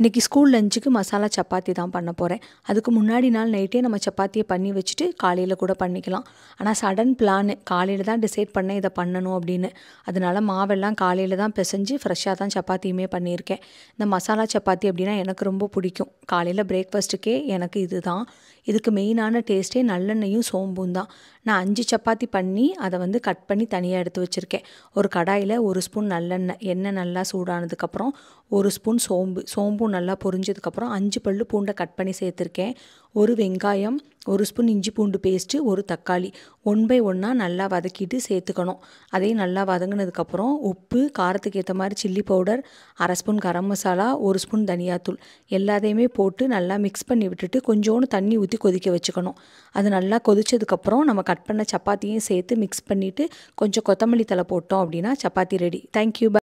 இன்றைக்கி ஸ்கூல் லஞ்சுக்கு மசாலா சப்பாத்தி தான் பண்ண போகிறேன் அதுக்கு முன்னாடி நாள் நைட்டே நம்ம சப்பாத்தியை பண்ணி வச்சுட்டு காலையில் கூட பண்ணிக்கலாம் ஆனால் சடன் பிளான் காலையில் தான் டிசைட் பண்ண இதை பண்ணணும் அப்படின்னு அதனால் மாவெல்லாம் காலையில் தான் பிசைஞ்சு ஃப்ரெஷ்ஷாக தான் சப்பாத்தியுமே பண்ணியிருக்கேன் இந்த மசாலா சப்பாத்தி அப்படின்னா எனக்கு ரொம்ப பிடிக்கும் காலையில் பிரேக்ஃபாஸ்ட்டுக்கே எனக்கு இது தான் இதுக்கு மெயினான டேஸ்ட்டே நல்லெண்ணெயும் சோம்பும் தான் நான் அஞ்சு சப்பாத்தி பண்ணி அதை வந்து கட் பண்ணி தனியாக எடுத்து வச்சுருக்கேன் ஒரு கடாயில் ஒரு ஸ்பூன் நல்லெண்ணெய் எண்ணெய் நல்லா சூடானதுக்கப்புறம் ஒரு ஸ்பூன் சோம்பு சோம்பு பூ நல்லா பொரிஞ்சதுக்கப்புறம் அஞ்சு பல்லு பூண்டை கட் பண்ணி சேர்த்துருக்கேன் ஒரு வெங்காயம் ஒரு ஸ்பூன் இஞ்சி பூண்டு பேஸ்ட்டு ஒரு தக்காளி ஒன் பை ஒன்றா நல்லா வதக்கிட்டு சேர்த்துக்கணும் அதையும் நல்லா வதங்கினதுக்கப்புறம் உப்பு காரத்துக்கு ஏற்ற மாதிரி சில்லி பவுடர் அரை ஸ்பூன் கரம் மசாலா ஒரு ஸ்பூன் தனியாத்தூள் எல்லாத்தையுமே போட்டு நல்லா மிக்ஸ் பண்ணி விட்டுட்டு கொஞ்சோண்டு தண்ணி ஊற்றி கொதிக்க வச்சுக்கணும் அது நல்லா கொதிச்சதுக்கப்புறம் நம்ம கட் பண்ண சப்பாத்தியும் சேர்த்து மிக்ஸ் பண்ணிவிட்டு கொஞ்சம் கொத்தமல்லி தலை போட்டோம் அப்படின்னா சப்பாத்தி ரெடி தேங்க்யூ